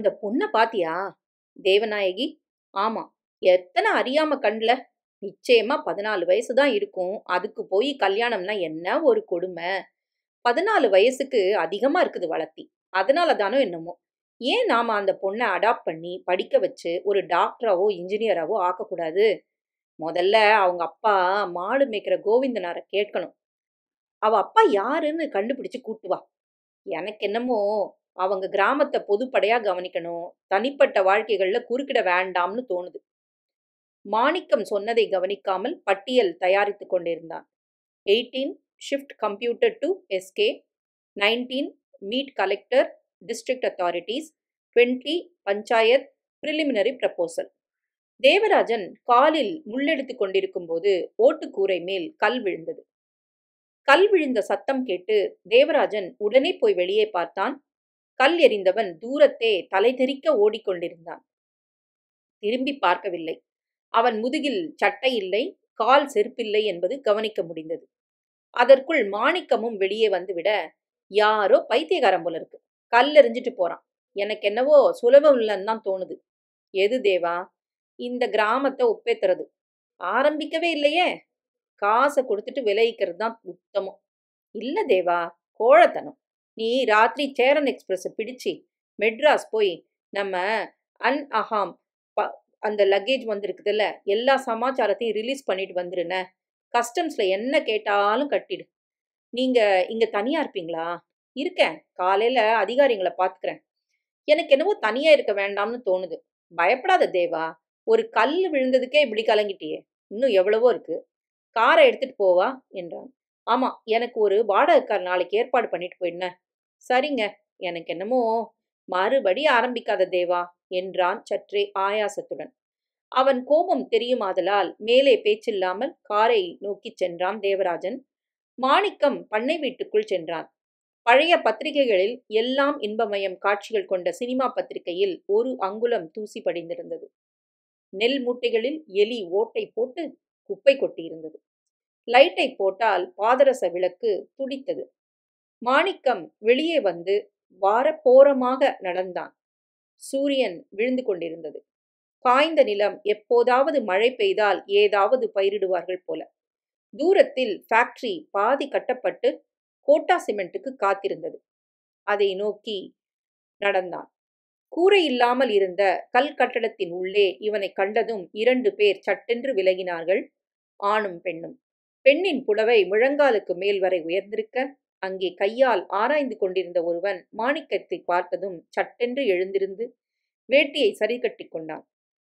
அந்த பொண்ணை பாத்தியா தேவநாயகி ஆமா எத்தனை அறியாம கண்ல நிச்சயமா பதினாலு வயசு தான் இருக்கும் அதுக்கு போய் கல்யாணம்னா என்ன ஒரு கொடுமை பதினாலு வயசுக்கு அதிகமா இருக்குது வளர்த்தி அதனால தானோ என்னமோ ஏன் நாம அந்த பொண்ணை அடாப்ட் பண்ணி படிக்க வச்சு ஒரு டாக்டராவோ இன்ஜினியராவோ ஆக்கக்கூடாது முதல்ல அவங்க அப்பா மாடு மேய்க்கிற கோவிந்தனாரை கேட்கணும் அவ அப்பா யாருன்னு கண்டுபிடிச்சு கூட்டுவா எனக்கு என்னமோ அவங்க கிராமத்தை பொதுப்படையாக கவனிக்கணும் தனிப்பட்ட வாழ்க்கைகளில் குறுக்கிட வேண்டாம்னு தோணுது மாணிக்கம் சொன்னதை கவனிக்காமல் பட்டியல் தயாரித்து கொண்டிருந்தான் eighteen shift computer to SK nineteen meet collector district authorities twenty panchayat preliminary proposal Devarajan காலில் முள்ளெடுத்து கொண்டிருக்கும் போது ஓட்டுக்கூரை மேல் கல் விழுந்தது கல் விழுந்த சத்தம் கேட்டு தேவராஜன் உடனே போய் வெளியே பார்த்தான் கல் எறிந்தவன் தூரத்தே தலை தெறிக்க ஓடிக்கொண்டிருந்தான் திரும்பி பார்க்கவில்லை அவன் முதுகில் சட்டை இல்லை கால் செருப்பில்லை என்பது கவனிக்க முடிந்தது அதற்குள் மாணிக்கமும் வெளியே வந்துவிட யாரோ பைத்தியகாரம் போல இருக்கு கல் எறிஞ்சிட்டு போறான் எனக்கு என்னவோ சுலபம் இல்லைன்னு தான் தோணுது எது தேவா இந்த கிராமத்தை ஒப்பேத்துறது ஆரம்பிக்கவே இல்லையே காசை கொடுத்துட்டு விளைவிக்கிறது தான் உத்தமம் இல்லை தேவா கோழத்தனம் நீ ராத்திரி சேரன் எக்ஸ்பிரஸ்ஸை பிடிச்சி மெட்ராஸ் போய் நம்ம அன் அஹாம் ப அந்த லக்கேஜ் வந்திருக்குதுல்ல எல்லா சமாச்சாரத்தையும் ரிலீஸ் பண்ணிட்டு வந்துருன கஸ்டம்ஸில் என்ன கேட்டாலும் கட்டிடு நீங்கள் இங்கே தனியாக இருப்பீங்களா இருக்கேன் காலையில் அதிகாரிங்களை பார்த்துக்கிறேன் எனக்கு என்னவோ தனியாக இருக்க வேண்டாம்னு தோணுது பயப்படாத தேவா ஒரு கல் விழுந்ததுக்கே இப்படி கலங்கிட்டியே இன்னும் எவ்வளவோ இருக்கு காரை எடுத்துட்டு போவா என்றான் ஆமாம் எனக்கு ஒரு வாடகைக்கார் நாளைக்கு ஏற்பாடு பண்ணிட்டு போயிடுனேன் சரிங்க எனக்கு என்னமோ மறுபடி ஆரம்பிக்காத தேவா என்றான் சற்றே ஆயாசத்துடன் அவன் கோபம் தெரியுமாதலால் மேலே பேச்சில்லாமல் காரை நோக்கிச் சென்றான் தேவராஜன் மாணிக்கம் பண்ணை வீட்டுக்குள் சென்றான் பழைய பத்திரிகைகளில் எல்லாம் இன்பமயம் காட்சிகள் கொண்ட சினிமா பத்திரிகையில் ஒரு அங்குலம் தூசி படிந்திருந்தது நெல் மூட்டைகளில் எலி ஓட்டை போட்டு குப்பை கொட்டியிருந்தது லைட்டை போட்டால் பாதரச விளக்கு துடித்தது மாணிக்கம் வெளியே வந்து வாரப்போரமாக நடந்தான் சூரியன் விழுந்து கொண்டிருந்தது காய்ந்த நிலம் எப்போதாவது மழை பெய்தால் ஏதாவது பயிரிடுவார்கள் போல தூரத்தில் ஃபேக்டரி பாதி கட்டப்பட்டு கோட்டா சிமெண்ட்டுக்கு காத்திருந்தது அதை நோக்கி நடந்தான் கூரை இல்லாமல் இருந்த கல் கட்டடத்தின் உள்ளே இவனை கண்டதும் இரண்டு பேர் சட்டென்று விலகினார்கள் ஆணும் பெண்ணும் பெண்ணின் புடவை முழங்காலுக்கு மேல் வரை உயர்ந்திருக்க அங்கே கையால் ஆராய்ந்து கொண்டிருந்த ஒருவன் மாணிக்கத்தை பார்த்ததும் சட்டென்று எழுந்திருந்து வேட்டியை சரி கட்டி கொண்டான்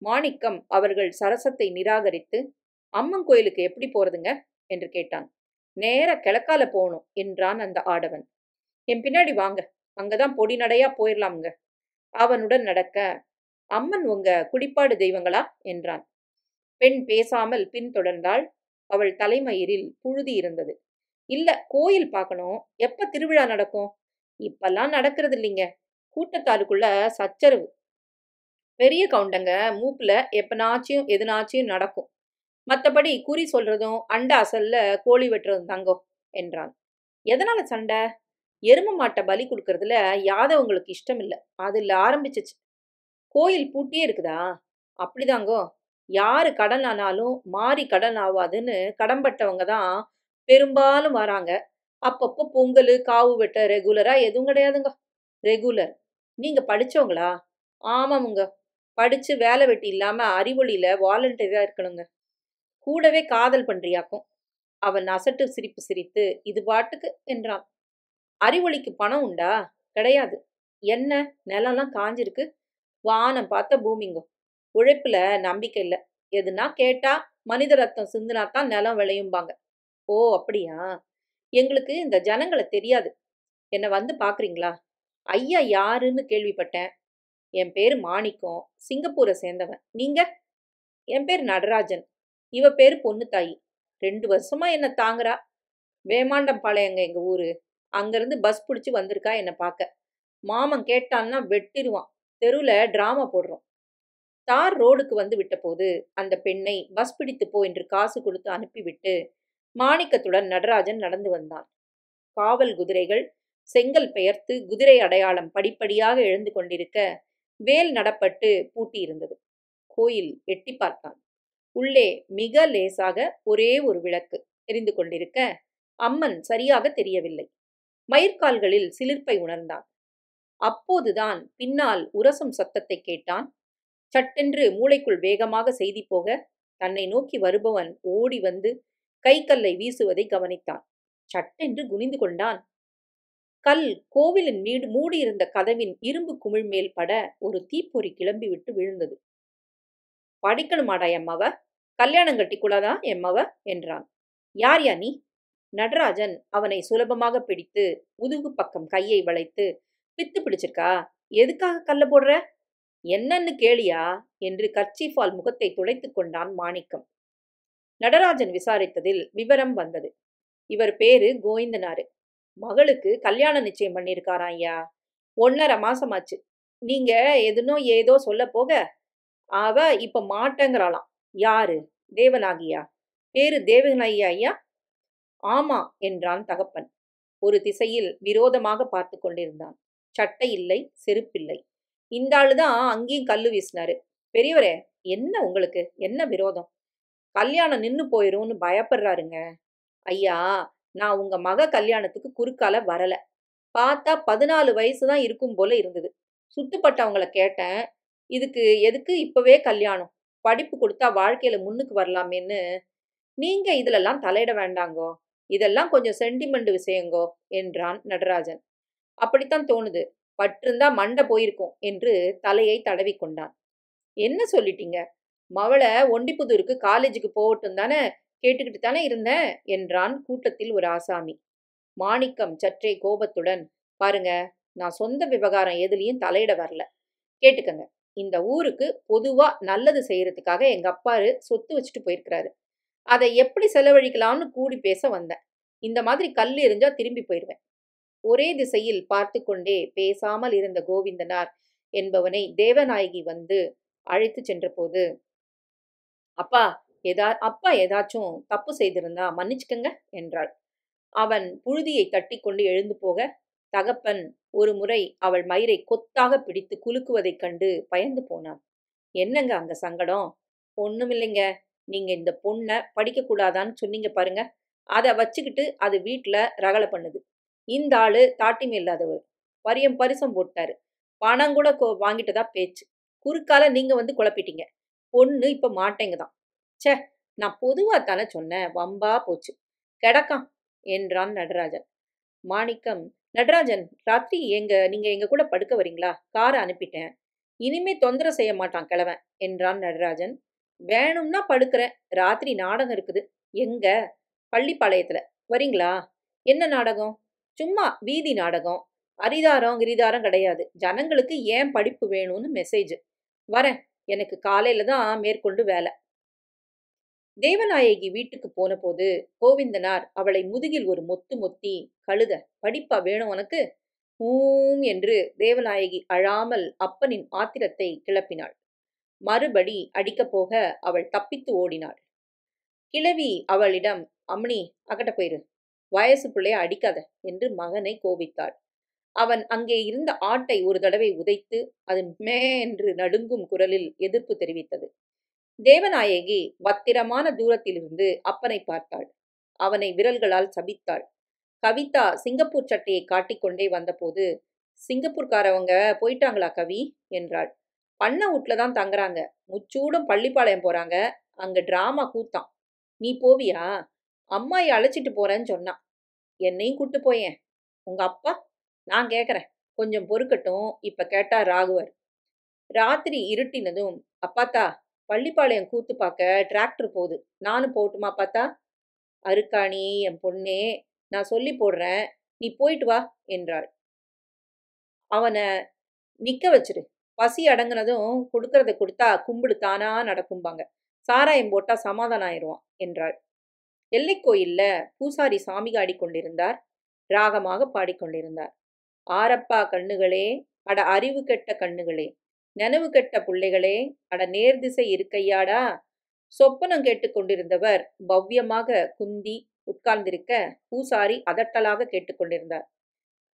மாணிக்கம் அவர்கள் சரசத்தை நிராகரித்து அம்மன் கோயிலுக்கு எப்படி போறதுங்க என்று கேட்டான் நேர கிழக்கால போகணும் என்றான் அந்த ஆடவன் என் பின்னாடி வாங்க அங்கதான் பொடி நடையா போயிடலாம்ங்க அவனுடன் நடக்க அம்மன் உங்க குடிப்பாடு தெய்வங்களா என்றான் பெண் பேசாமல் பின்தொடர்ந்தாள் அவள் தலைமயிரில் புழுதி இருந்தது இல்லை கோயில் பார்க்கணும் எப்போ திருவிழா நடக்கும் இப்பெல்லாம் நடக்கிறது இல்லைங்க கூட்டத்தாருக்குள்ள சச்சரவு பெரிய கவுண்டங்க மூப்பில் எப்பனாச்சும் எதுனாச்சும் நடக்கும் மற்றபடி குறி சொல்றதும் அண்ட அசல்ல கோழி வெட்டுறதும் தங்கம் என்றான் எதனால சண்டை எரும மாட்டை பலி கொடுக்கறதுல யாதவங்களுக்கு இஷ்டம் இல்லை அதில் ஆரம்பிச்சிச்சு கோயில் பூட்டியே இருக்குதா அப்படிதாங்கோ யாரு கடன் ஆனாலும் மாறி கடன் ஆவாதுன்னு கடன்பட்டவங்க தான் பெரும்பாலும் வராங்க அப்பப்போ பொங்கல் காவு வெட்ட ரெகுலரா எதுவும் கிடையாதுங்க ரெகுலர் நீங்க படிச்சவங்களா ஆமாமுங்க படிச்சு வேலை வெட்டி இல்லாம அறிவொழியில வாலண்டியரா இருக்கணுங்க கூடவே காதல் பண்றியாக்கும் அவன் அசட்டு சிரிப்பு சிரித்து இது பாட்டுக்கு என்றான் அறிவொளிக்கு பணம் உண்டா கிடையாது என்ன நிலம்லாம் காஞ்சிருக்கு வானம் பார்த்த பூமிங்கோ உழைப்புல நம்பிக்கை இல்லை எதுனா கேட்டா மனித ரத்தம் சிந்துனா தான் நிலம் விளையும்பாங்க ஓ அப்படியா எங்களுக்கு இந்த ஜனங்களை தெரியாது என்னை வந்து பார்க்குறீங்களா ஐயா யாருன்னு கேள்விப்பட்டேன் என் பேர் மாணிக்கம் சிங்கப்பூரை சேர்ந்தவன் நீங்க என் பேர் நடராஜன் இவ பேர் பொண்ணு தாயி ரெண்டு வருஷமா என்னை தாங்குறா வேமாண்டம்பாளையங்க எங்கள் ஊர் அங்கேருந்து பஸ் பிடிச்சி வந்திருக்கா என்னை பார்க்க மாமன் கேட்டான்னா வெட்டிடுவான் தெருவில் ட்ராமா போடுறோம் தார் ரோடுக்கு வந்து விட்டபோது அந்த பெண்ணை பஸ் பிடித்து போ என்று காசு கொடுத்து அனுப்பிவிட்டு மாணிக்கத்துடன் நடராஜன் நடந்து வந்தான் காவல் குதிரைகள் செங்கல் பெயர்த்து குதிரை அடையாளம் படிப்படியாக எழுந்து கொண்டிருக்க வேல் நடப்பட்டு பூட்டியிருந்தது கோயில் எட்டி பார்த்தான் உள்ளே மிக லேசாக ஒரே ஒரு விளக்கு எரிந்து கொண்டிருக்க அம்மன் சரியாக தெரியவில்லை மயிர்கால்களில் சிலிர்ப்பை உணர்ந்தான் அப்போதுதான் பின்னால் உரசும் சத்தத்தை கேட்டான் சட்டென்று மூளைக்குள் வேகமாக செய்தி போக தன்னை நோக்கி வருபவன் ஓடி வந்து கைக்கல்லை வீசுவதை கவனித்தான் சட்டென்று குனிந்து கொண்டான் கல் கோவிலின் மீடு மூடியிருந்த கதவின் இரும்பு குமிழ் மேல் பட ஒரு தீப்பொறி கிளம்பி விட்டு விழுந்தது படிக்கணுமாடா எம்மவ கல்யாணம் கட்டி கட்டிக்குள்ளதா எம்மவ என்றான் யார் யா நீ நடராஜன் அவனை சுலபமாக பிடித்து முதுகு பக்கம் கையை வளைத்து பித்து பிடிச்சிருக்கா எதுக்காக கல்ல போடுற என்னன்னு கேளியா என்று கர்ச்சிஃபால் முகத்தை துடைத்து கொண்டான் மாணிக்கம் நடராஜன் விசாரித்ததில் விவரம் வந்தது இவர் பேரு கோவிந்தனாரு மகளுக்கு கல்யாணம் நிச்சயம் பண்ணியிருக்காராம் ஐயா ஒன்னரை மாசமாச்சு நீங்க எதுனோ ஏதோ சொல்ல போக அவ இப்ப மாட்டேங்கிறாளாம் யாரு தேவனாகியா பேரு தேவனாகியா ஐயா ஆமா என்றான் தகப்பன் ஒரு திசையில் விரோதமாக பார்த்து கொண்டிருந்தான் சட்டை இல்லை செருப்பில்லை இந்த ஆளுதான் அங்கேயும் கல்லு வீசினாரு பெரியவரே என்ன உங்களுக்கு என்ன விரோதம் கல்யாணம் நின்று போயிரும்னு பயப்படுறாருங்க ஐயா நான் உங்க மக கல்யாணத்துக்கு குறுக்கால வரல பார்த்தா பதினாலு வயசு தான் இருக்கும் போல இருந்தது சுத்துப்பட்டவங்கள கேட்டேன் இதுக்கு எதுக்கு இப்பவே கல்யாணம் படிப்பு கொடுத்தா வாழ்க்கையில முன்னுக்கு வரலாமேன்னு நீங்க இதுலெல்லாம் தலையிட வேண்டாங்கோ இதெல்லாம் கொஞ்சம் சென்டிமெண்ட் விஷயங்கோ என்றான் நடராஜன் அப்படித்தான் தோணுது பற்றிருந்தா மண்டை போயிருக்கும் என்று தலையை தடவி கொண்டான் என்ன சொல்லிட்டீங்க மவளை ஒண்டிப்புதூருக்கு காலேஜுக்கு போகட்டும் தானே கேட்டுக்கிட்டு தானே இருந்தேன் என்றான் கூட்டத்தில் ஒரு ஆசாமி மாணிக்கம் சற்றே கோபத்துடன் பாருங்க நான் சொந்த விவகாரம் எதுலேயும் தலையிட வரல கேட்டுக்கங்க இந்த ஊருக்கு பொதுவாக நல்லது செய்கிறதுக்காக எங்கள் அப்பாரு சொத்து வச்சுட்டு போயிருக்கிறாரு அதை எப்படி செலவழிக்கலாம்னு கூடி பேச வந்தேன் இந்த மாதிரி கல் எரிஞ்சால் திரும்பி போயிடுவேன் ஒரே திசையில் பார்த்து கொண்டே பேசாமல் இருந்த கோவிந்தனார் என்பவனை தேவநாயகி வந்து அழைத்து சென்றபோது அப்பா ஏதா அப்பா ஏதாச்சும் தப்பு செய்திருந்தா மன்னிச்சுக்கங்க என்றாள் அவன் புழுதியை தட்டி கொண்டு எழுந்து போக தகப்பன் ஒரு முறை அவள் மயிரை கொத்தாக பிடித்து குலுக்குவதைக் கண்டு பயந்து போனான் என்னங்க அங்க சங்கடம் ஒண்ணுமில்லைங்க நீங்க இந்த பொண்ணை படிக்கக்கூடாதான்னு சொன்னீங்க பாருங்க அதை வச்சுக்கிட்டு அது வீட்டில் ரகல பண்ணுது இந்த ஆளு தாட்டிமே இல்லாதவர் பரியம் பரிசம் போட்டாரு பணம் கூட வாங்கிட்டதா பேச்சு குறுக்கால நீங்க வந்து குழப்பிட்டீங்க பொண்ணு இப்போ மாட்டேங்குதான் சே நான் பொதுவாக தானே சொன்னேன் வம்பா போச்சு கிடக்கான் என்றான் நடராஜன் மாணிக்கம் நடராஜன் ராத்திரி எங்க நீங்க எங்க கூட படுக்க வரீங்களா காரை அனுப்பிட்டேன் இனிமே தொந்தரவு செய்ய மாட்டான் கிழவன் என்றான் நடராஜன் வேணும்னா படுக்கிறேன் ராத்திரி நாடகம் இருக்குது எங்க பள்ளிப்பாளையத்துல வரீங்களா என்ன நாடகம் சும்மா வீதி நாடகம் அரிதாரம் கிரிதாரம் கிடையாது ஜனங்களுக்கு ஏன் படிப்பு வேணும்னு மெசேஜ் வரேன் எனக்கு காலையில தான் மேற்கொண்டு வேலை தேவநாயகி வீட்டுக்கு போன போது கோவிந்தனார் அவளை முதுகில் ஒரு மொத்து மொத்தி கழுத படிப்பா வேணும் உனக்கு ஊம் என்று தேவநாயகி அழாமல் அப்பனின் ஆத்திரத்தை கிளப்பினாள் மறுபடி அடிக்கப் போக அவள் தப்பித்து ஓடினாள் கிழவி அவளிடம் அம்னி அகட்ட போயிரு வயசு பிள்ளைய அடிக்காத என்று மகனை கோபித்தாள் அவன் அங்கே இருந்த ஆட்டை ஒரு தடவை உதைத்து அது மே என்று நடுங்கும் குரலில் எதிர்ப்பு தெரிவித்தது தேவநாயகி பத்திரமான தூரத்திலிருந்து அப்பனை பார்த்தாள் அவனை விரல்களால் சபித்தாள் கவிதா சிங்கப்பூர் சட்டையை காட்டிக்கொண்டே வந்தபோது சிங்கப்பூர்காரவங்க போயிட்டாங்களா கவி என்றாள் பண்ண வீட்டில் தான் தங்குறாங்க முச்சூடும் பள்ளிப்பாளையம் போறாங்க அங்க டிராமா கூத்தான் நீ போவியா அம்மாயை அழைச்சிட்டு போறேன்னு சொன்னான் என்னையும் கூட்டு போயேன் உங்க அப்பா நான் கேட்குறேன் கொஞ்சம் பொறுக்கட்டும் இப்போ கேட்டால் ராகுவர் ராத்திரி இருட்டினதும் அப்பாத்தா பள்ளிப்பாளையம் கூத்து பார்க்க டிராக்டர் போகுது நானும் போட்டுமா பார்த்தா அருக்காணி என் பொண்ணே நான் சொல்லி போடுறேன் நீ போயிட்டு வா என்றாள் அவனை நிற்க வச்சிரு பசி அடங்கினதும் கொடுக்கறத கொடுத்தா கும்பிடு தானா நடக்கும்பாங்க சாராயம் போட்டா சமாதானம் ஆயிடுவான் என்றாள் எல்லைக்கோயிலில் பூசாரி சாமி ஆடிக்கொண்டிருந்தார் ராகமாக பாடிக்கொண்டிருந்தார் ஆரப்பா கண்ணுகளே அட அறிவு கெட்ட கண்ணுகளே நனவு கெட்ட பிள்ளைகளே அட நேர்திசை இருக்கையாடா சொப்பனம் கேட்டுக்கொண்டிருந்தவர் பவ்யமாக குந்தி உட்கார்ந்திருக்க பூசாரி அதட்டலாக கேட்டுக்கொண்டிருந்தார்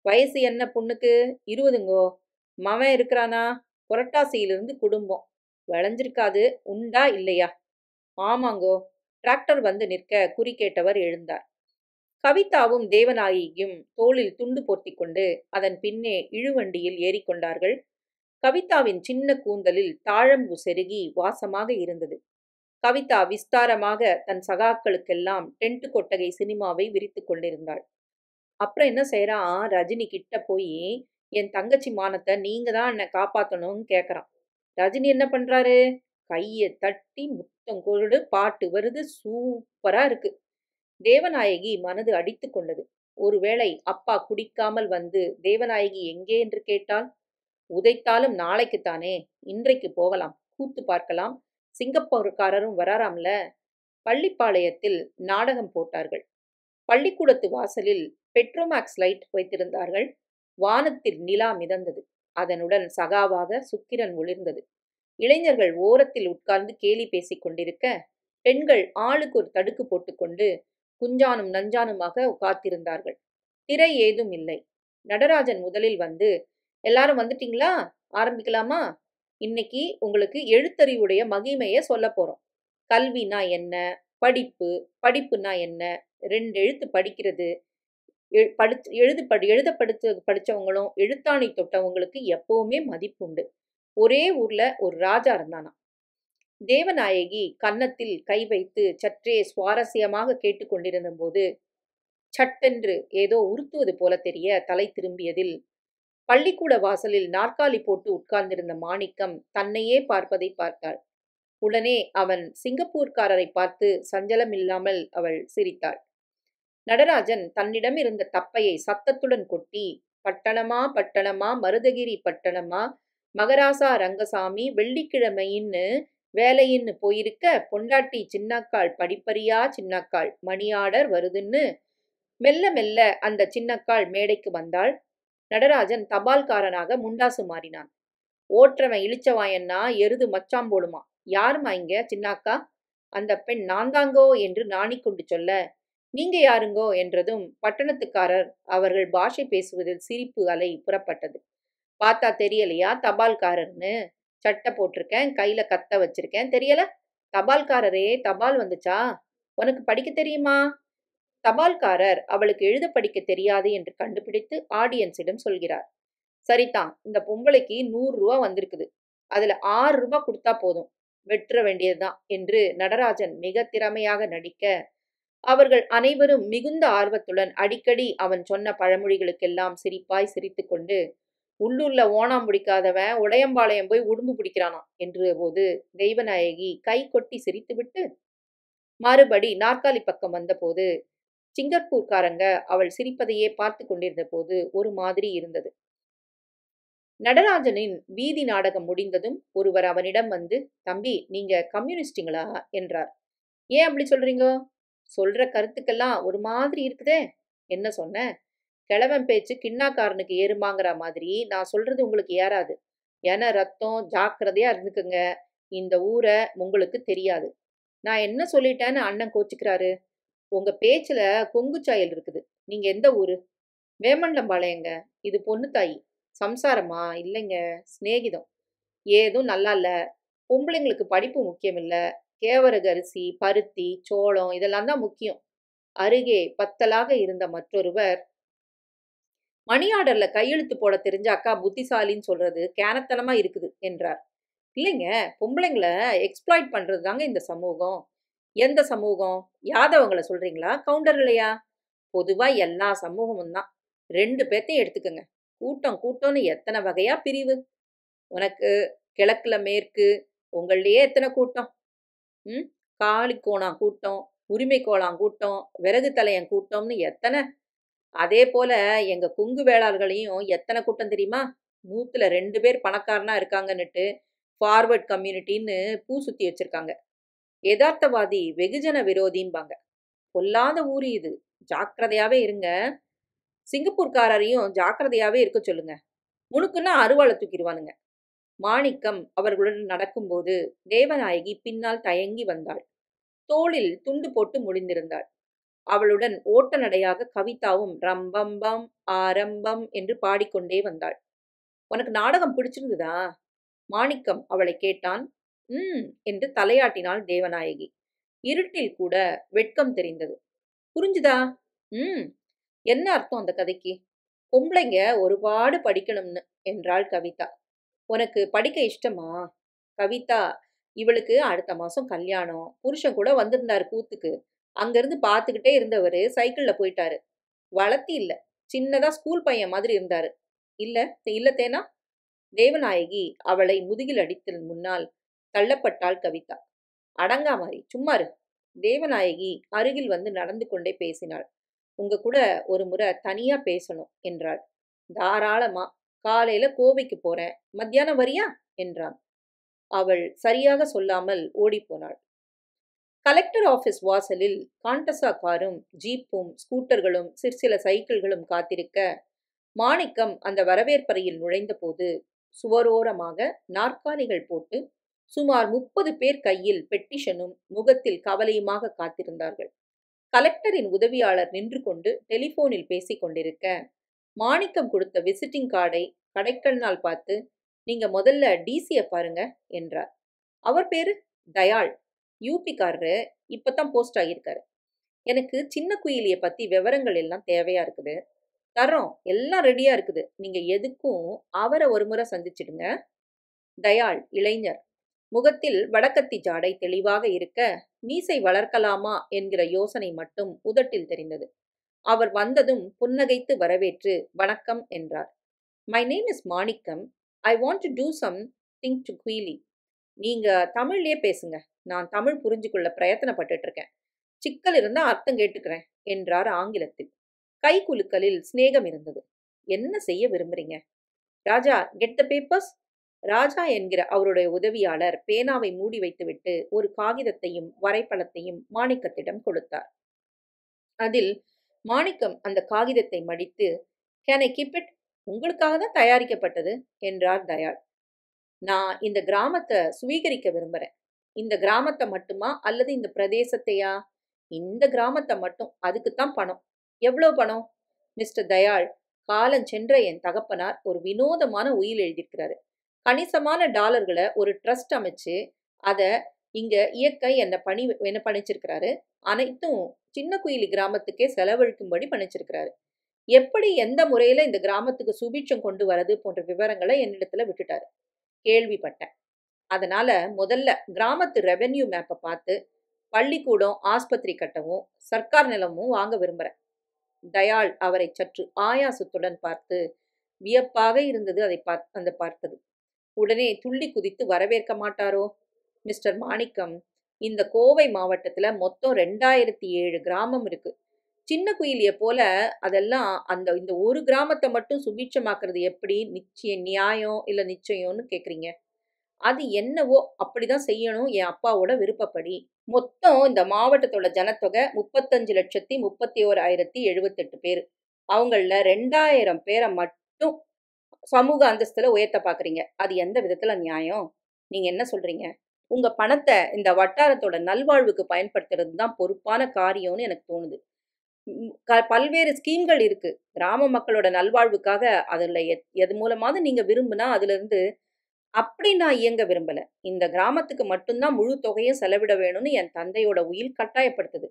வயசு என்ன பொண்ணுக்கு இருபதுங்கோ மவன் இருக்கிறானா புரட்டாசியிலிருந்து குடும்பம் விளைஞ்சிருக்காது உண்டா இல்லையா ஆமாங்கோ டிராக்டர் வந்து நிற்க குறி கேட்டவர் எழுந்தார் கவிதாவும் தேவநாயகியும் தோளில் துண்டு போர்த்தி கொண்டு அதன் பின்னே இழுவண்டியில் ஏறிக்கொண்டார்கள் கவிதாவின் சின்ன கூந்தலில் தாழம்பு செருகி வாசமாக இருந்தது கவிதா விஸ்தாரமாக தன் சகாக்களுக்கெல்லாம் டென்ட் கொட்டகை சினிமாவை விரித்து கொண்டிருந்தாள் அப்புறம் என்ன செய்யறான் ரஜினி கிட்ட போய் என் தங்கச்சி மானத்தை நீங்க தான் என்னை காப்பாற்றணும்னு கேட்குறான் ரஜினி என்ன பண்ணுறாரு கையை தட்டி முத்தம் கொடு பாட்டு வருது சூப்பராக இருக்குது தேவநாயகி மனது அடித்து கொண்டது ஒருவேளை அப்பா குடிக்காமல் வந்து தேவநாயகி எங்கே என்று கேட்டால் உதைத்தாலும் நாளைக்குத்தானே இன்றைக்கு போகலாம் கூத்து பார்க்கலாம் சிங்கப்பூர்காரரும் வராராம்ல பள்ளிப்பாளையத்தில் நாடகம் போட்டார்கள் பள்ளிக்கூடத்து வாசலில் பெட்ரோமேக்ஸ் லைட் வைத்திருந்தார்கள் வானத்தில் நிலா மிதந்தது அதனுடன் சகாவாக சுக்கிரன் ஒளிர்ந்தது இளைஞர்கள் ஓரத்தில் உட்கார்ந்து கேலி பேசிக் கொண்டிருக்க பெண்கள் ஆளுக்கு ஒரு தடுக்கு போட்டுக்கொண்டு குஞ்சானும் நஞ்சானுமாக காத்திருந்தார்கள் திரை ஏதும் இல்லை நடராஜன் முதலில் வந்து எல்லாரும் வந்துட்டீங்களா ஆரம்பிக்கலாமா இன்னைக்கு உங்களுக்கு எழுத்தறிவுடைய மகிமையை சொல்ல போறோம் கல்வினா என்ன படிப்பு படிப்புனா என்ன ரெண்டு எழுத்து படிக்கிறது படித்து எழுது படி எழுத படித்தவங்களும் எழுத்தாணி தொட்டவங்களுக்கு எப்போவுமே மதிப்புண்டு ஒரே ஊரில் ஒரு ராஜா இருந்தானா தேவநாயகி கன்னத்தில் கை வைத்து சற்றே சுவாரஸ்யமாக கேட்டுக்கொண்டிருந்த போது சட்டென்று ஏதோ உறுத்துவது போல தெரிய தலை திரும்பியதில் பள்ளிக்கூட வாசலில் நாற்காலி போட்டு உட்கார்ந்திருந்த மாணிக்கம் தன்னையே பார்ப்பதை பார்த்தாள் உடனே அவன் சிங்கப்பூர்காரரை பார்த்து சஞ்சலமில்லாமல் அவள் சிரித்தாள் நடராஜன் தன்னிடம் இருந்த தப்பையை சத்தத்துடன் கொட்டி பட்டணமா பட்டணமா மருதகிரி பட்டணமா மகராசா ரங்கசாமி வெள்ளிக்கிழமையின்னு வேலையின்னு போயிருக்க பொண்டாட்டி சின்னக்காள் படிப்பறியா சின்னக்காள் மணி ஆர்டர் வருதுன்னு மெல்ல மெல்ல அந்த சின்னக்காள் மேடைக்கு வந்தாள் நடராஜன் தபால்காரனாக முண்டாசு மாறினான் ஓற்றவன் இழிச்சவாயன்னா எருது மச்சாம் போடுமா யாருமா இங்க சின்னாக்கா அந்த பெண் நான்தாங்கோ என்று நாணி கொண்டு சொல்ல நீங்க யாருங்கோ என்றதும் பட்டணத்துக்காரர் அவர்கள் பாஷை பேசுவதில் சிரிப்பு அலை புறப்பட்டது பார்த்தா தெரியலையா தபால்காரர்னு சட்டை போட்டிருக்கேன் கையில் கத்த வச்சிருக்கேன் தெரியலை தபால்காரரே தபால் வந்துச்சா உனக்கு படிக்க தெரியுமா தபால்காரர் அவளுக்கு எழுத படிக்க தெரியாது என்று கண்டுபிடித்து ஆடியன்ஸிடம் சொல்கிறார் சரிதான் இந்த பொம்பளைக்கு நூறு ரூபா வந்திருக்குது அதுல ஆறு ரூபா கொடுத்தா போதும் வெற்ற வேண்டியதுதான் என்று நடராஜன் மிக திறமையாக நடிக்க அவர்கள் அனைவரும் மிகுந்த ஆர்வத்துடன் அடிக்கடி அவன் சொன்ன பழமொழிகளுக்கெல்லாம் சிரிப்பாய் சிரித்துக்கொண்டு உள்ளூர்ல ஓணாம் பிடிக்காதவன் உடையம்பாளையம் போய் உடும்பு பிடிக்கிறானாம் என்று போது தெய்வநாயகி கை கொட்டி சிரித்துவிட்டு மறுபடி நாற்காலி பக்கம் வந்தபோது சிங்கப்பூர்காரங்க அவள் சிரிப்பதையே பார்த்து கொண்டிருந்த போது ஒரு மாதிரி இருந்தது நடராஜனின் வீதி நாடகம் முடிந்ததும் ஒருவர் அவனிடம் வந்து தம்பி நீங்க கம்யூனிஸ்டுங்களா என்றார் ஏன் அப்படி சொல்றீங்க சொல்ற கருத்துக்கெல்லாம் ஒரு மாதிரி இருக்குதே என்ன சொன்ன கிழவன் பேச்சு கிண்ணாக்காரனுக்கு ஏறுமாங்கிற மாதிரி நான் சொல்றது உங்களுக்கு ஏறாது என ரத்தம் ஜாக்கிரதையா இருந்துக்குங்க இந்த ஊரை உங்களுக்கு தெரியாது நான் என்ன சொல்லிட்டேன்னு அண்ணன் கோச்சிக்கிறாரு உங்க பேச்சுல கொங்குச்சாயல் இருக்குது நீங்க எந்த ஊரு வேமண்டம்பாளையங்க இது பொண்ணு தாய் சம்சாரமா இல்லைங்க சிநேகிதம் ஏதும் நல்லா இல்ல பொம்பளைங்களுக்கு படிப்பு முக்கியம் இல்லை கேவரகு அரிசி பருத்தி சோளம் இதெல்லாம் தான் முக்கியம் அருகே பத்தலாக இருந்த மற்றொருவர் மணி ஆர்டர்ல கையெழுத்து போட தெரிஞ்ச அக்கா புத்திசாலின்னு சொல்றது கேனத்தனமா இருக்குது என்றார் இல்லைங்க பொம்பளைங்களை எக்ஸ்ப்ளாய்ட் பண்றது தாங்க இந்த சமூகம் எந்த சமூகம் யாதவங்களை சொல்றீங்களா இல்லையா பொதுவா எல்லா சமூகமும் தான் ரெண்டு பேர்த்தையும் எடுத்துக்கோங்க கூட்டம் கூட்டம்னு எத்தனை வகையா பிரிவு உனக்கு கிழக்குல மேற்கு உங்கள்லயே எத்தனை கூட்டம் ம் காளி கூட்டம் உரிமை கோளாம் கூட்டம் விறகு தலையன் கூட்டம்னு எத்தனை அதே போல எங்கள் குங்கு வேளாளர்களையும் எத்தனை கூட்டம் தெரியுமா நூற்றுல ரெண்டு பேர் பணக்காரனா இருக்காங்கன்னுட்டு ஃபார்வர்ட் கம்யூனிட்டின்னு பூ சுற்றி வச்சிருக்காங்க யதார்த்தவாதி வெகுஜன விரோதிம்பாங்க பொல்லாத ஊர் இது ஜாக்கிரதையாகவே இருங்க சிங்கப்பூர்காரரையும் ஜாக்கிரதையாகவே இருக்க சொல்லுங்க முனுக்குன்னா அறுவாளை தூக்கிடுவானுங்க மாணிக்கம் அவர்களுடன் நடக்கும்போது தேவநாயகி பின்னால் தயங்கி வந்தாள் தோளில் துண்டு போட்டு முடிந்திருந்தாள் அவளுடன் ஓட்ட நடையாக கவிதாவும் ரம்பம்பம் ஆரம்பம் என்று பாடிக்கொண்டே வந்தாள் உனக்கு நாடகம் பிடிச்சிருந்ததா மாணிக்கம் அவளை கேட்டான் ம் என்று தலையாட்டினாள் தேவநாயகி இருட்டில் கூட வெட்கம் தெரிந்தது புரிஞ்சுதா ம் என்ன அர்த்தம் அந்த கதைக்கு பொம்பளைங்க ஒருபாடு படிக்கணும்னு என்றாள் கவிதா உனக்கு படிக்க இஷ்டமா கவிதா இவளுக்கு அடுத்த மாதம் கல்யாணம் புருஷன் கூட வந்திருந்தார் கூத்துக்கு அங்கிருந்து பார்த்துக்கிட்டே இருந்தவர் சைக்கிளில் போயிட்டாரு வளர்த்தி இல்லை சின்னதாக ஸ்கூல் பையன் மாதிரி இருந்தார் இல்லை இல்லத்தேனா தேவநாயகி அவளை முதுகில் அடித்தல் முன்னால் தள்ளப்பட்டாள் கவிதா அடங்கா மாதிரி சும்மாரு தேவநாயகி அருகில் வந்து நடந்து கொண்டே பேசினாள் உங்க கூட ஒரு முறை தனியா பேசணும் என்றாள் தாராளமா காலையில கோவைக்கு போறேன் மத்தியானம் வரியா என்றான் அவள் சரியாக சொல்லாமல் ஓடிப்போனாள் கலெக்டர் ஆஃபீஸ் வாசலில் காண்டசா காரும் ஜீப்பும் ஸ்கூட்டர்களும் சிற்சில சைக்கிள்களும் காத்திருக்க மாணிக்கம் அந்த வரவேற்பறையில் நுழைந்தபோது சுவரோரமாக நாற்காலிகள் போட்டு சுமார் முப்பது பேர் கையில் பெட்டிஷனும் முகத்தில் கவலையுமாக காத்திருந்தார்கள் கலெக்டரின் உதவியாளர் நின்று கொண்டு டெலிபோனில் பேசிக் கொண்டிருக்க மாணிக்கம் கொடுத்த விசிட்டிங் கார்டை கடைக்கண்ணால் பார்த்து நீங்க முதல்ல டிசியை பாருங்க என்றார் அவர் பேரு தயாள் யூபிக்காரரு இப்போ தான் போஸ்ட் ஆகியிருக்காரு எனக்கு சின்ன குயிலியை பற்றி விவரங்கள் எல்லாம் தேவையாக இருக்குது தரோம் எல்லாம் ரெடியாக இருக்குது நீங்கள் எதுக்கும் அவரை ஒரு முறை சந்திச்சிடுங்க தயாள் இளைஞர் முகத்தில் வடக்கத்தி ஜாடை தெளிவாக இருக்க மீசை வளர்க்கலாமா என்கிற யோசனை மட்டும் உதட்டில் தெரிந்தது அவர் வந்ததும் புன்னகைத்து வரவேற்று வணக்கம் என்றார் my name is Manickam I want to do something to Kuyili நீங்கள் தமிழ்லேயே பேசுங்க நான் தமிழ் புரிஞ்சு கொள்ள பிரயத்தனப்பட்டு இருக்கேன் சிக்கல் இருந்தா அர்த்தம் கேட்டுக்கிறேன் என்றார் ஆங்கிலத்தில் கை குலுக்கலில் சிநேகம் இருந்தது என்ன செய்ய விரும்புறீங்க ராஜா கெட் த பேப்பர்ஸ் ராஜா என்கிற அவருடைய உதவியாளர் பேனாவை மூடி வைத்துவிட்டு ஒரு காகிதத்தையும் வரைபடத்தையும் மாணிக்கத்திடம் கொடுத்தார் அதில் மாணிக்கம் அந்த காகிதத்தை மடித்து கேன் ஐ கீப் இட் உங்களுக்காக தான் தயாரிக்கப்பட்டது என்றார் தயாள் நான் இந்த கிராமத்தை சுவீகரிக்க விரும்புகிறேன் இந்த கிராமத்தை மட்டுமா அல்லது இந்த பிரதேசத்தையா இந்த கிராமத்தை மட்டும் அதுக்குத்தான் பணம் எவ்வளோ பணம் மிஸ்டர் தயாள் காலம் சென்ற என் தகப்பனார் ஒரு வினோதமான உயில் எழுதியிருக்கிறாரு கணிசமான டாலர்களை ஒரு ட்ரஸ்ட் அமைச்சு அதை இங்கே இயக்க என்னை பணி என்ன பணிச்சிருக்கிறாரு அனைத்தும் சின்ன குயிலி கிராமத்துக்கே செலவழிக்கும்படி பணிச்சிருக்கிறாரு எப்படி எந்த முறையில் இந்த கிராமத்துக்கு சுபிட்சம் கொண்டு வரது போன்ற விவரங்களை என்னிடத்துல விட்டுட்டாரு கேள்விப்பட்டேன் அதனால முதல்ல கிராமத்து ரெவென்யூ மேப்பை பார்த்து பள்ளிக்கூடம் ஆஸ்பத்திரி கட்டவும் சர்க்கார் நிலமும் வாங்க விரும்புகிறேன் தயாள் அவரை சற்று ஆயாசத்துடன் பார்த்து வியப்பாக இருந்தது அதை பார் அந்த பார்த்தது உடனே துள்ளி குதித்து வரவேற்க மாட்டாரோ மிஸ்டர் மாணிக்கம் இந்த கோவை மாவட்டத்தில் மொத்தம் ரெண்டாயிரத்தி ஏழு கிராமம் இருக்கு சின்ன குயிலிய போல அதெல்லாம் அந்த இந்த ஒரு கிராமத்தை மட்டும் சுபீட்சமாக்குறது எப்படி நிச்சய நியாயம் இல்லை நிச்சயம்னு கேட்குறீங்க அது என்னவோ அப்படிதான் செய்யணும் என் அப்பாவோட விருப்பப்படி மொத்தம் இந்த மாவட்டத்தோட ஜனத்தொகை முப்பத்தஞ்சு லட்சத்தி முப்பத்தி ஓராயிரத்தி எழுபத்தெட்டு பேர் அவங்கள ரெண்டாயிரம் பேரை மட்டும் சமூக அந்தஸ்துல உயர்த்த பாக்குறீங்க அது எந்த விதத்துல நியாயம் நீங்க என்ன சொல்றீங்க உங்க பணத்தை இந்த வட்டாரத்தோட நல்வாழ்வுக்கு பயன்படுத்துறது தான் பொறுப்பான காரியம்னு எனக்கு தோணுது பல்வேறு ஸ்கீம்கள் இருக்கு கிராம மக்களோட நல்வாழ்வுக்காக அதில் எது மூலமாவது நீங்க விரும்புனா அதுல இருந்து அப்படி நான் இயங்க விரும்பலை இந்த கிராமத்துக்கு மட்டும்தான் முழு தொகையும் செலவிட வேணும்னு என் தந்தையோட உயிர் கட்டாயப்படுத்துது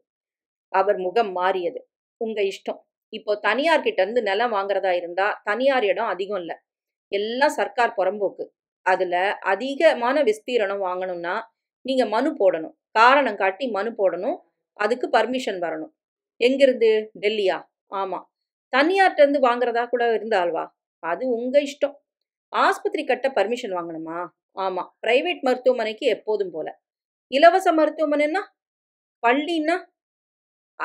அவர் முகம் மாறியது உங்க இஷ்டம் இப்போ தனியார் கிட்ட இருந்து நிலம் வாங்குறதா இருந்தா தனியார் இடம் அதிகம் இல்லை எல்லாம் சர்க்கார் புறம்போக்கு அதுல அதிகமான விஸ்தீரணம் வாங்கணும்னா நீங்க மனு போடணும் காரணம் காட்டி மனு போடணும் அதுக்கு பர்மிஷன் வரணும் எங்கிருந்து டெல்லியா ஆமா தனியார்கிட்ட இருந்து வாங்குறதா கூட இருந்தால்வா அது உங்க இஷ்டம் ஆஸ்பத்திரி கட்ட பர்மிஷன் வாங்கணுமா ஆமாம் பிரைவேட் மருத்துவமனைக்கு எப்போதும் போல இலவச மருத்துவமனைன்னா பள்ளின்னா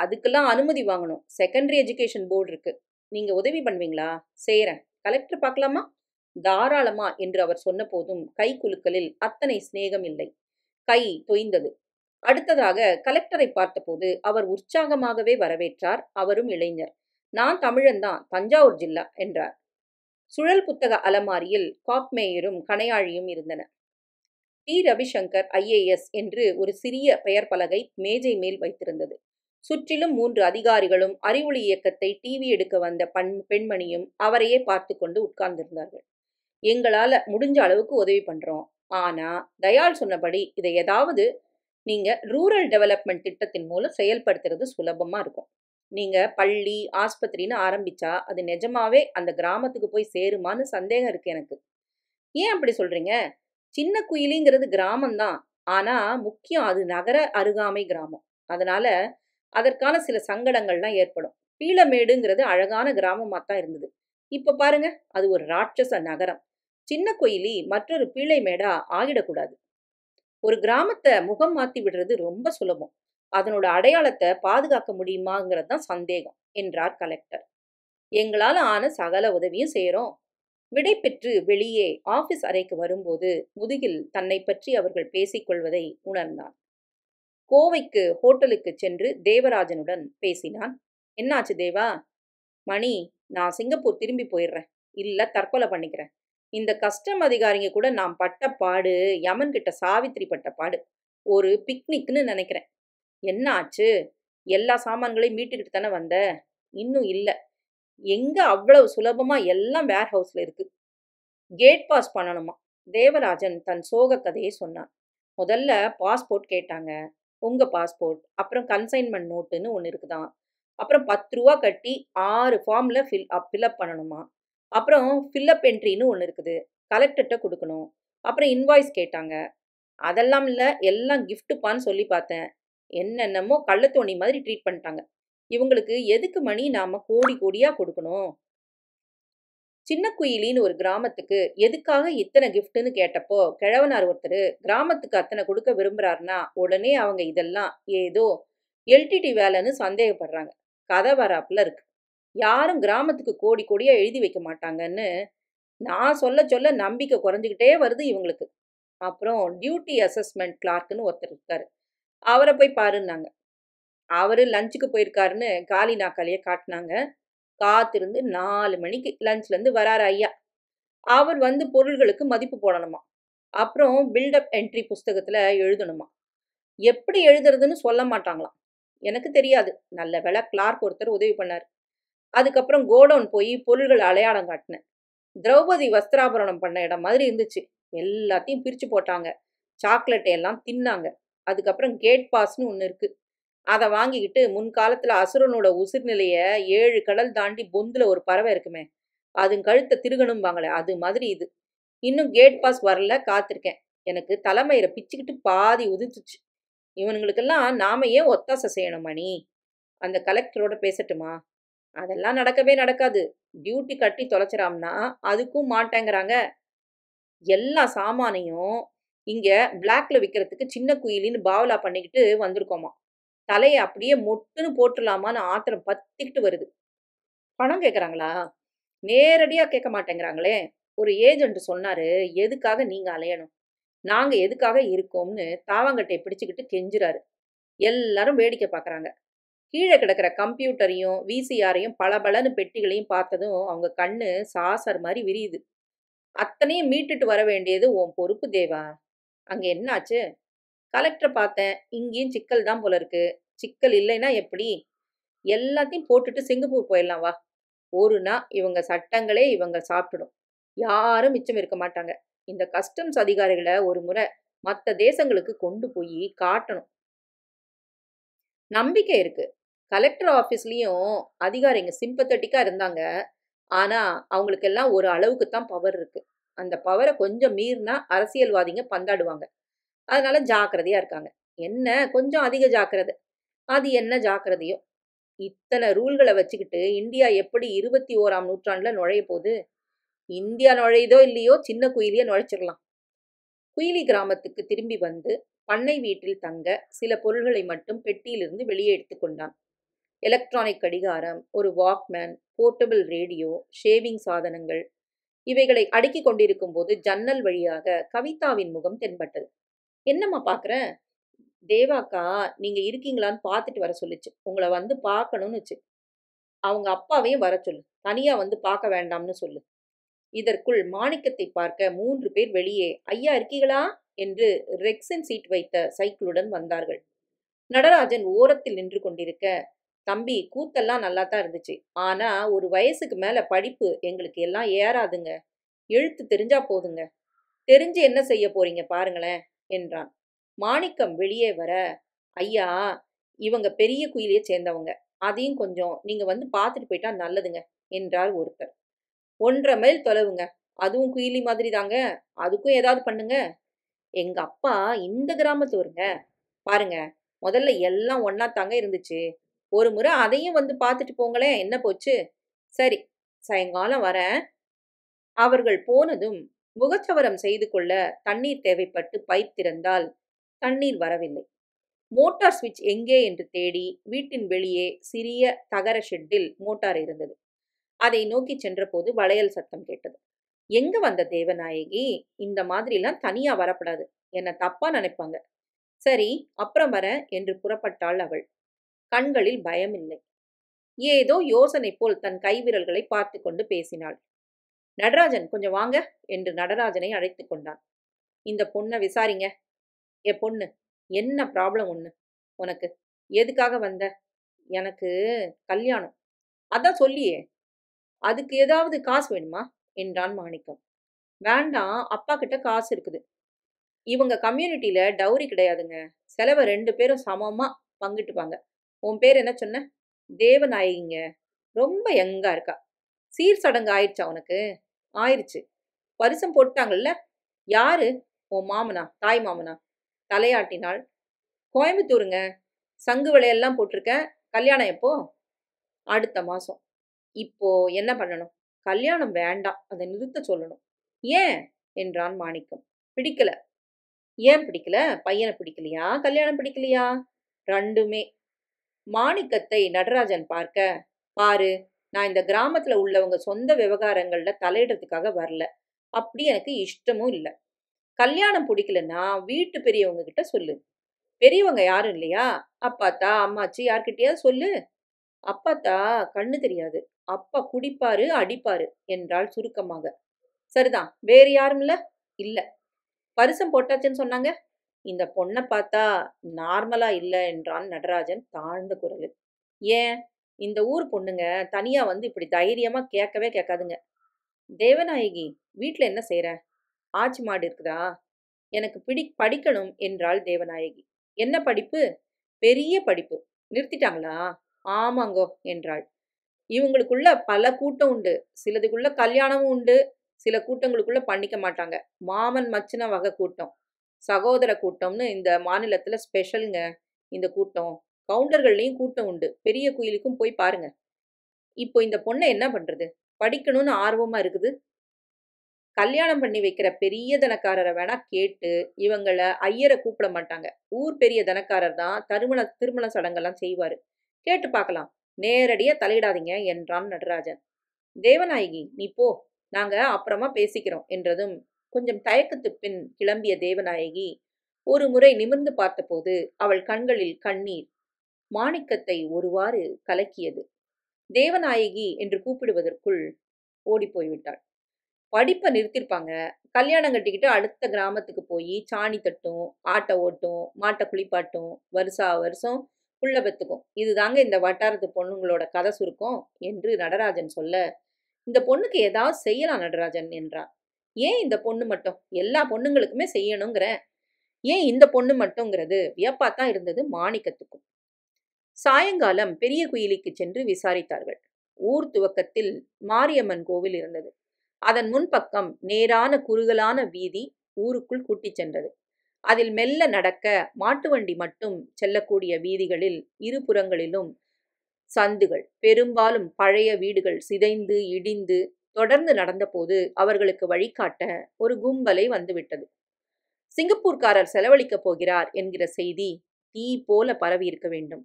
அதுக்கெல்லாம் அனுமதி வாங்கணும் செகண்டரி எஜுகேஷன் போர்டு இருக்கு நீங்கள் உதவி பண்ணுவீங்களா செய்கிறேன் கலெக்டர் பார்க்கலாமா தாராளமா என்று அவர் சொன்ன போதும் கை குலுக்கலில் அத்தனை சிநேகம் இல்லை கை தொய்ந்தது அடுத்ததாக கலெக்டரை பார்த்தபோது அவர் உற்சாகமாகவே வரவேற்றார் அவரும் இளைஞர் நான் தமிழன்தான் தஞ்சாவூர் ஜில்லா என்றார் சுழல் புத்தக அலமாரியில் காப்மேயரும் கணையாழியும் இருந்தன டி ரவிசங்கர் ஐஏஎஸ் என்று ஒரு சிறிய பெயர் பலகை மேஜை மேல் வைத்திருந்தது சுற்றிலும் மூன்று அதிகாரிகளும் அறிவொளி இயக்கத்தை டிவி எடுக்க வந்த பண் பெண்மணியும் அவரையே பார்த்து கொண்டு உட்கார்ந்திருந்தார்கள் எங்களால் முடிஞ்ச அளவுக்கு உதவி பண்ணுறோம் ஆனால் தயால் சொன்னபடி இதை ஏதாவது நீங்கள் ரூரல் டெவலப்மெண்ட் திட்டத்தின் மூலம் செயல்படுத்துறது சுலபமாக இருக்கும் நீங்கள் பள்ளி ஆஸ்பத்திரின்னு ஆரம்பித்தா அது நிஜமாவே அந்த கிராமத்துக்கு போய் சேருமான்னு சந்தேகம் இருக்குது எனக்கு ஏன் அப்படி சொல்கிறீங்க சின்ன குயிலிங்கிறது கிராமம்தான் ஆனால் முக்கியம் அது நகர அருகாமை கிராமம் அதனால் அதற்கான சில சங்கடங்கள்லாம் ஏற்படும் பீளமேடுங்கிறது அழகான கிராமமாக தான் இருந்தது இப்போ பாருங்க அது ஒரு ராட்சச நகரம் சின்ன குயிலி மற்றொரு பீளை மேடா ஆகிடக்கூடாது ஒரு கிராமத்தை முகம் மாற்றி விடுறது ரொம்ப சுலபம் அதனோட அடையாளத்தை பாதுகாக்க முடியுமாங்கிறது தான் சந்தேகம் என்றார் கலெக்டர் எங்களால் ஆன சகல உதவியும் செய்கிறோம் விடை பெற்று வெளியே ஆபீஸ் அறைக்கு வரும்போது முதுகில் தன்னை பற்றி அவர்கள் பேசிக்கொள்வதை உணர்ந்தான் கோவைக்கு ஹோட்டலுக்கு சென்று தேவராஜனுடன் பேசினான் என்னாச்சு தேவா மணி நான் சிங்கப்பூர் திரும்பி போயிடுறேன் இல்லை தற்கொலை பண்ணிக்கிறேன் இந்த கஸ்டம் அதிகாரிங்க கூட நான் பட்ட பாடு யமன் கிட்ட சாவித்திரி பட்ட பாடு ஒரு பிக்னிக்னு நினைக்கிறேன் என்ன ஆச்சு எல்லா சாமான்களையும் மீட்டுக்கிட்டு தானே வந்த இன்னும் இல்லை எங்கே அவ்வளவு சுலபமாக எல்லாம் வேர் ஹவுஸில் இருக்குது கேட் பாஸ் பண்ணணுமா தேவராஜன் தன் சோக கதையை சொன்னான் முதல்ல பாஸ்போர்ட் கேட்டாங்க உங்கள் பாஸ்போர்ட் அப்புறம் கன்சைன்மெண்ட் நோட்டுன்னு ஒன்று இருக்குதான் அப்புறம் பத்து ரூபா கட்டி ஆறு ஃபார்மில் ஃபில் அப் ஃபில்அப் பண்ணணுமா அப்புறம் ஃபில்அப் என்ட்ரின்னு ஒன்று இருக்குது கலெக்டர்கிட்ட கொடுக்கணும் அப்புறம் இன்வாய்ஸ் கேட்டாங்க அதெல்லாம் இல்லை எல்லாம் கிஃப்ட்டுப்பான்னு சொல்லி பார்த்தேன் என்னென்னமோ கள்ளத்தோணி மாதிரி ட்ரீட் பண்ணிட்டாங்க இவங்களுக்கு எதுக்கு மணி நாம கோடி கோடியா கொடுக்கணும் சின்ன குயிலின்னு ஒரு கிராமத்துக்கு எதுக்காக இத்தனை கிஃப்ட்னு கேட்டப்போ கிழவனார் ஒருத்தர் கிராமத்துக்கு அத்தனை கொடுக்க விரும்புறாருன்னா உடனே அவங்க இதெல்லாம் ஏதோ எல்டிடி வேலைன்னு சந்தேகப்படுறாங்க கதை வராப்புல இருக்கு யாரும் கிராமத்துக்கு கோடி கோடியா எழுதி வைக்க மாட்டாங்கன்னு நான் சொல்ல சொல்ல நம்பிக்கை குறைஞ்சிக்கிட்டே வருது இவங்களுக்கு அப்புறம் டியூட்டி அசஸ்மெண்ட் கிளார்க்குன்னு ஒருத்தர் இருக்காரு அவரை போய் பாருன்னாங்க அவர் லஞ்சுக்கு போயிருக்காருன்னு காலி நாக்காலையே காட்டினாங்க காத்திருந்து நாலு மணிக்கு லஞ்ச்லேருந்து வராரு ஐயா அவர் வந்து பொருள்களுக்கு மதிப்பு போடணுமா அப்புறம் பில்டப் என்ட்ரி புஸ்தகத்தில் எழுதணுமா எப்படி எழுதுறதுன்னு சொல்ல மாட்டாங்களாம் எனக்கு தெரியாது நல்ல வேலை கிளார்க் ஒருத்தர் உதவி பண்ணார் அதுக்கப்புறம் கோடவுன் போய் பொருள்கள் அடையாளம் காட்டினேன் திரௌபதி வஸ்திராபரணம் பண்ண இடம் மாதிரி இருந்துச்சு எல்லாத்தையும் பிரித்து போட்டாங்க சாக்லேட்டை எல்லாம் தின்னாங்க அதுக்கப்புறம் கேட் பாஸ்னு ஒன்று இருக்குது அதை வாங்கிக்கிட்டு முன்காலத்தில் அசுரனோட உசிர்நிலைய ஏழு கடல் தாண்டி பொந்தில் ஒரு பறவை இருக்குமே அதன் கழுத்தை திருகணும்பாங்களே அது மாதிரி இது இன்னும் கேட் பாஸ் வரல காத்திருக்கேன் எனக்கு தலைமையிற பிச்சுக்கிட்டு பாதி உதிச்சிச்சு இவனுங்களுக்கெல்லாம் நாம ஏன் ஒத்தாசை செய்யணும் மணி அந்த கலெக்டரோட பேசட்டுமா அதெல்லாம் நடக்கவே நடக்காது டியூட்டி கட்டி தொலைச்சிராம்னா அதுக்கும் மாட்டேங்கிறாங்க எல்லா சாமானையும் இங்கே பிளாக்ல விற்கிறதுக்கு சின்ன குயிலின்னு பாவலா பண்ணிக்கிட்டு வந்திருக்கோமா தலையை அப்படியே மொட்டுன்னு போட்டுடலாமான்னு ஆத்திரம் பத்திக்கிட்டு வருது பணம் கேட்குறாங்களா நேரடியாக கேட்க மாட்டேங்கிறாங்களே ஒரு ஏஜென்ட் சொன்னார் எதுக்காக நீங்கள் அலையணும் நாங்கள் எதுக்காக இருக்கோம்னு தாவாங்கட்டையை பிடிச்சிக்கிட்டு கெஞ்சுறாரு எல்லாரும் வேடிக்கை பார்க்குறாங்க கீழே கிடக்கிற கம்ப்யூட்டரையும் விசிஆரையும் பளபளன்னு பெட்டிகளையும் பார்த்ததும் அவங்க கண்ணு சாசர் மாதிரி விரியுது அத்தனையும் மீட்டுட்டு வர வேண்டியது உன் பொறுப்பு தேவா அங்கே என்னாச்சு கலெக்டரை பார்த்தேன் இங்கேயும் சிக்கல் தான் போல இருக்கு சிக்கல் இல்லைன்னா எப்படி எல்லாத்தையும் போட்டுட்டு சிங்கப்பூர் போயிடலாம் வா ஒரு நாள் இவங்க சட்டங்களே இவங்க சாப்பிடும் யாரும் மிச்சம் இருக்க மாட்டாங்க இந்த கஸ்டம்ஸ் அதிகாரிகளை ஒரு முறை மற்ற தேசங்களுக்கு கொண்டு போய் காட்டணும் நம்பிக்கை இருக்கு கலெக்டர் ஆஃபீஸ்லேயும் அதிகாரிங்க சிம்பத்தட்டிக்காக இருந்தாங்க ஆனால் அவங்களுக்கெல்லாம் ஒரு அளவுக்கு தான் பவர் இருக்குது அந்த பவரை கொஞ்சம் மீறினா அரசியல்வாதிங்க பந்தாடுவாங்க அதனால ஜாக்கிரதையா இருக்காங்க என்ன கொஞ்சம் அதிக ஜாக்கிரதை அது என்ன ஜாக்கிரதையோ இத்தனை ரூல்களை வச்சுக்கிட்டு இந்தியா எப்படி இருபத்தி ஓராம் நூற்றாண்டுல நுழைய போகுது இந்தியா நுழையுதோ இல்லையோ சின்ன குயிலியை நுழைச்சிடலாம் குயிலி கிராமத்துக்கு திரும்பி வந்து பண்ணை வீட்டில் தங்க சில பொருள்களை மட்டும் பெட்டியிலிருந்து வெளியே எடுத்துக்கொண்டான் எலக்ட்ரானிக் கடிகாரம் ஒரு வாக்மேன் போர்ட்டபிள் ரேடியோ ஷேவிங் சாதனங்கள் இவைகளை அடுக்கி கொண்டிருக்கும் போது ஜன்னல் வழியாக கவிதாவின் முகம் தென்பட்டது என்னம்மா பார்க்குற தேவாக்கா நீங்கள் இருக்கீங்களான்னு பார்த்துட்டு வர சொல்லுச்சு உங்களை வந்து வச்சு அவங்க அப்பாவையும் வர சொல்லு தனியாக வந்து பார்க்க வேண்டாம்னு சொல்லு இதற்குள் மாணிக்கத்தை பார்க்க மூன்று பேர் வெளியே ஐயா இருக்கீங்களா என்று ரெக்ஸன் சீட் வைத்த சைக்கிளுடன் வந்தார்கள் நடராஜன் ஓரத்தில் நின்று கொண்டிருக்க தம்பி கூத்தெல்லாம் நல்லா தான் இருந்துச்சு ஆனால் ஒரு வயசுக்கு மேலே படிப்பு எங்களுக்கு எல்லாம் ஏறாதுங்க எழுத்து தெரிஞ்சா போதுங்க தெரிஞ்சு என்ன செய்ய போறீங்க பாருங்களேன் என்றான் மாணிக்கம் வெளியே வர ஐயா இவங்க பெரிய குயிலையே சேர்ந்தவங்க அதையும் கொஞ்சம் நீங்க வந்து பார்த்துட்டு போயிட்டா நல்லதுங்க என்றார் ஒருத்தர் ஒன்றரை மைல் தொலைவுங்க அதுவும் குயிலி மாதிரி தாங்க அதுக்கும் ஏதாவது பண்ணுங்க எங்க அப்பா இந்த கிராமத்து வருங்க பாருங்க முதல்ல எல்லாம் ஒன்னா தாங்க இருந்துச்சு ஒரு முறை அதையும் வந்து பார்த்துட்டு போங்களேன் என்ன போச்சு சரி சாயங்காலம் வர அவர்கள் போனதும் முகச்சவரம் செய்து கொள்ள தண்ணீர் தேவைப்பட்டு பைப் திறந்தால் தண்ணீர் வரவில்லை மோட்டார் சுவிட்ச் எங்கே என்று தேடி வீட்டின் வெளியே சிறிய தகர ஷெட்டில் மோட்டார் இருந்தது அதை நோக்கி சென்றபோது வளையல் சத்தம் கேட்டது எங்க வந்த தேவநாயகி இந்த மாதிரிலாம் தனியா வரப்படாது என்னை தப்பா நினைப்பாங்க சரி அப்புறம் வர என்று புறப்பட்டாள் அவள் கண்களில் பயமில்லை ஏதோ யோசனை போல் தன் கைவிரல்களை பார்த்து கொண்டு பேசினாள் நடராஜன் கொஞ்சம் வாங்க என்று நடராஜனை அழைத்து கொண்டான் இந்த பொண்ணை விசாரிங்க ஏ பொண்ணு என்ன ப்ராப்ளம் ஒன்று உனக்கு எதுக்காக வந்த எனக்கு கல்யாணம் அதான் சொல்லியே அதுக்கு ஏதாவது காசு வேணுமா என்றான் மாணிக்கம் வேண்டாம் அப்பா கிட்ட காசு இருக்குது இவங்க கம்யூனிட்டியில் டவுரி கிடையாதுங்க செலவை ரெண்டு பேரும் சமமாக பங்கிட்டுப்பாங்க உன் பேர் என்ன சொன்ன தேவநாயகிங்க ரொம்ப யங்கா இருக்கா சீர் சடங்கு ஆயிடுச்சா உனக்கு ஆயிடுச்சு பரிசம் போட்டாங்கல்ல யாரு உன் மாமனா தாய் மாமனா தலையாட்டினாள் கோயம்புத்தூருங்க சங்கு விலையெல்லாம் போட்டிருக்க கல்யாணம் எப்போ அடுத்த மாதம் இப்போ என்ன பண்ணணும் கல்யாணம் வேண்டாம் அதை நிறுத்த சொல்லணும் ஏன் என்றான் மாணிக்கம் பிடிக்கல ஏன் பிடிக்கல பையனை பிடிக்கலையா கல்யாணம் பிடிக்கலையா ரெண்டுமே மாணிக்கத்தை நடராஜன் பார்க்க பாரு நான் இந்த கிராமத்தில் உள்ளவங்க சொந்த விவகாரங்களில் தலையிடுறதுக்காக வரல அப்படி எனக்கு இஷ்டமும் இல்லை கல்யாணம் பிடிக்கலன்னா வீட்டு பெரியவங்க கிட்ட சொல்லு பெரியவங்க யாரும் இல்லையா அப்பாத்தா அம்மாச்சி யார்கிட்டயா சொல்லு அப்பாத்தா கண்ணு தெரியாது அப்பா குடிப்பாரு அடிப்பாரு என்றால் சுருக்கமாக சரிதான் வேறு யாரும் இல்லை இல்லை பரிசம் போட்டாச்சுன்னு சொன்னாங்க இந்த பொண்ணை பார்த்தா நார்மலா இல்லை என்றான் நடராஜன் தாழ்ந்த குரலில் ஏன் இந்த ஊர் பொண்ணுங்க தனியா வந்து இப்படி தைரியமா கேட்கவே கேட்காதுங்க தேவநாயகி வீட்டில் என்ன செய்கிற ஆட்சி மாடு இருக்குதா எனக்கு பிடி படிக்கணும் என்றாள் தேவநாயகி என்ன படிப்பு பெரிய படிப்பு நிறுத்திட்டாங்களா ஆமாங்கோ என்றாள் இவங்களுக்குள்ள பல கூட்டம் உண்டு சிலதுக்குள்ள கல்யாணமும் உண்டு சில கூட்டங்களுக்குள்ள பண்ணிக்க மாட்டாங்க மாமன் மச்சின வகை கூட்டம் சகோதர கூட்டம்னு இந்த மாநிலத்தில் ஸ்பெஷலுங்க இந்த கூட்டம் கவுண்டர்கள்லையும் கூட்டம் உண்டு பெரிய கோயிலுக்கும் போய் பாருங்க இப்போ இந்த பொண்ணை என்ன பண்ணுறது படிக்கணும்னு ஆர்வமாக இருக்குது கல்யாணம் பண்ணி வைக்கிற பெரிய தனக்காரரை வேணா கேட்டு இவங்களை ஐயரை கூப்பிட மாட்டாங்க ஊர் பெரிய தனக்காரர் தான் திருமண திருமண சடங்கெல்லாம் செய்வார் கேட்டு பார்க்கலாம் நேரடியாக தலையிடாதீங்க என்றான் நடராஜன் தேவநாயகி நீ போ நாங்கள் அப்புறமா பேசிக்கிறோம் என்றதும் கொஞ்சம் தயக்கத்து பின் கிளம்பிய தேவநாயகி ஒரு முறை நிமிர்ந்து பார்த்தபோது அவள் கண்களில் கண்ணீர் மாணிக்கத்தை ஒருவாறு கலக்கியது தேவநாயகி என்று கூப்பிடுவதற்குள் ஓடி போய்விட்டாள் படிப்பை நிறுத்திருப்பாங்க கல்யாணம் கட்டிக்கிட்டு அடுத்த கிராமத்துக்கு போய் சாணி தட்டும் ஆட்டை ஓட்டும் மாட்டை குளிப்பாட்டும் வருஷா வருஷம் புள்ள பெத்துக்கும் இதுதாங்க இந்த வட்டாரத்து பொண்ணுங்களோட கதை சுருக்கம் என்று நடராஜன் சொல்ல இந்த பொண்ணுக்கு ஏதாவது செய்யலாம் நடராஜன் என்றார் ஏன் இந்த பொண்ணு மட்டும் எல்லா பொண்ணுங்களுக்குமே செய்யணுங்கிற ஏன் இந்த பொண்ணு மட்டுங்கிறது வியப்பாத்தான் இருந்தது மாணிக்கத்துக்கும் சாயங்காலம் பெரிய குயிலிக்கு சென்று விசாரித்தார்கள் ஊர் துவக்கத்தில் மாரியம்மன் கோவில் இருந்தது அதன் முன்பக்கம் நேரான குறுகலான வீதி ஊருக்குள் கூட்டிச் சென்றது அதில் மெல்ல நடக்க மாட்டு வண்டி மட்டும் செல்லக்கூடிய வீதிகளில் இருபுறங்களிலும் சந்துகள் பெரும்பாலும் பழைய வீடுகள் சிதைந்து இடிந்து தொடர்ந்து நடந்தபோது அவர்களுக்கு வழிகாட்ட ஒரு கும்பலை வந்துவிட்டது சிங்கப்பூர்காரர் செலவழிக்கப் போகிறார் என்கிற செய்தி தீ போல பரவி இருக்க வேண்டும்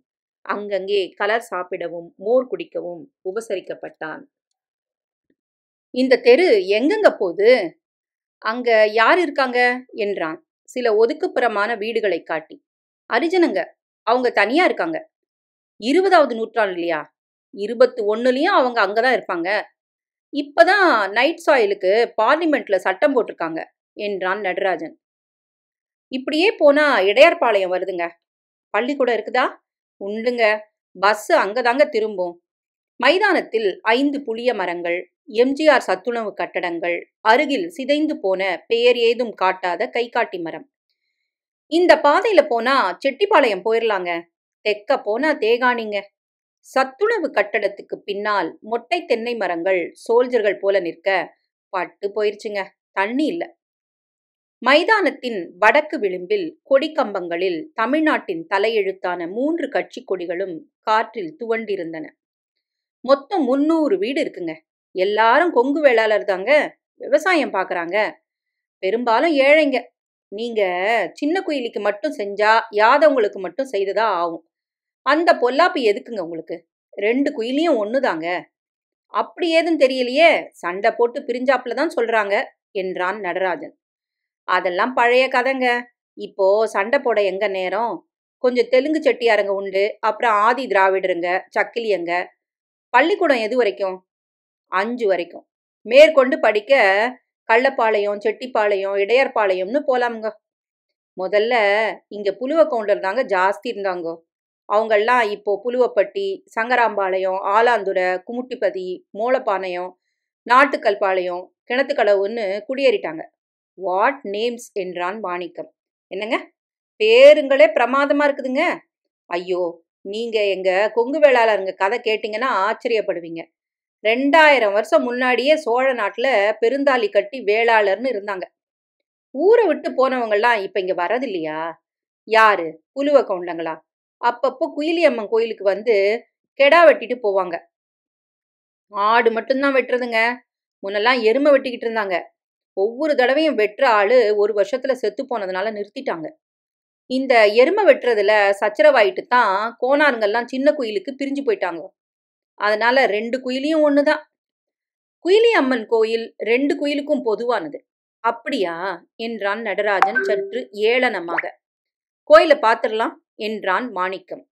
அங்கங்கே கலர் சாப்பிடவும் மோர் குடிக்கவும் உபசரிக்கப்பட்டான் இந்த தெரு எங்கெங்க போது அங்க யார் இருக்காங்க என்றான் சில ஒதுக்குப்புறமான வீடுகளை காட்டி அரிஜனங்க அவங்க தனியா இருக்காங்க இருபதாவது நூற்றாண்டு இல்லையா இருபத்தி ஒன்னுலயும் அவங்க அங்கதான் இருப்பாங்க இப்பதான் நைட் சாயிலுக்கு பார்லிமெண்ட்ல சட்டம் போட்டிருக்காங்க என்றான் நடராஜன் இப்படியே போனா இடையார்பாளையம் வருதுங்க பள்ளிக்கூடம் இருக்குதா உண்டுங்க பஸ் அங்கதாங்க திரும்பும் மைதானத்தில் ஐந்து புளிய மரங்கள் எம்ஜிஆர் சத்துணவு கட்டடங்கள் அருகில் சிதைந்து போன பெயர் ஏதும் காட்டாத கைகாட்டி மரம் இந்த பாதையில போனா செட்டிப்பாளையம் போயிடலாங்க தெக்க போனா தேகாணிங்க சத்துணவு கட்டடத்துக்கு பின்னால் மொட்டை தென்னை மரங்கள் சோல்ஜர்கள் போல நிற்க பட்டு போயிருச்சுங்க தண்ணி இல்லை மைதானத்தின் வடக்கு விளிம்பில் கொடி கம்பங்களில் தமிழ்நாட்டின் தலையெழுத்தான மூன்று கட்சி கொடிகளும் காற்றில் துவண்டிருந்தன மொத்தம் முன்னூறு வீடு இருக்குங்க எல்லாரும் கொங்கு வேளாளர் தாங்க விவசாயம் பார்க்குறாங்க பெரும்பாலும் ஏழைங்க நீங்க சின்ன குயிலிக்கு மட்டும் செஞ்சா யாதவங்களுக்கு மட்டும் செய்ததாக ஆகும் அந்த பொல்லாப்பு எதுக்குங்க உங்களுக்கு ரெண்டு குயிலையும் ஒண்ணுதாங்க அப்படி ஏதுன்னு தெரியலையே சண்டை போட்டு பிரிஞ்சாப்புல தான் சொல்றாங்க என்றான் நடராஜன் அதெல்லாம் பழைய கதைங்க இப்போ சண்டை போட எங்க நேரம் கொஞ்சம் தெலுங்கு செட்டியாருங்க உண்டு அப்புறம் ஆதி திராவிடருங்க சக்கிலியங்க பள்ளிக்கூடம் எது வரைக்கும் அஞ்சு வரைக்கும் மேற்கொண்டு படிக்க கள்ளப்பாளையம் செட்டிப்பாளையம் இடையர்பாளையம்னு போலாமுங்க முதல்ல இங்க புலுவ கவுண்டர் தாங்க ஜாஸ்தி இருந்தாங்கோ அவங்கெல்லாம் இப்போது புலுவப்பட்டி சங்கராம்பாளையம் ஆலாந்துரை குமுட்டிப்பதி மூலப்பாளையம் நாட்டுக்கல்பாளையம் கிணத்துக்கடவுன்னு குடியேறிட்டாங்க வாட் நேம்ஸ் என்றான் மாணிக்கம் என்னங்க பேருங்களே பிரமாதமாக இருக்குதுங்க ஐயோ நீங்கள் எங்கள் கொங்கு வேளாளருங்க கதை கேட்டிங்கன்னா ஆச்சரியப்படுவீங்க ரெண்டாயிரம் வருஷம் முன்னாடியே சோழ நாட்டில் பெருந்தாளி கட்டி வேளாளர்னு இருந்தாங்க ஊரை விட்டு போனவங்கெல்லாம் இப்போ இங்கே வரது இல்லையா யாரு புலுவ கவுண்டங்களா அப்பப்போ குயிலியம்மன் கோயிலுக்கு வந்து கெடா வெட்டிட்டு போவாங்க ஆடு மட்டும்தான் வெட்டுறதுங்க முன்னெல்லாம் எருமை வெட்டிக்கிட்டு இருந்தாங்க ஒவ்வொரு தடவையும் வெட்டுற ஆளு ஒரு வருஷத்துல செத்து போனதுனால நிறுத்திட்டாங்க இந்த எருமை வெட்டுறதுல சச்சரவாயிட்டு தான் கோனாருங்கள்லாம் சின்ன குயிலுக்கு பிரிஞ்சு போயிட்டாங்க அதனால ரெண்டு குயிலியும் ஒன்று தான் குயிலி அம்மன் கோயில் ரெண்டு குயிலுக்கும் பொதுவானது அப்படியா என்றான் நடராஜன் சற்று ஏளனமாக கோயிலை பார்த்துடலாம் என்றான் மாணிக்கம்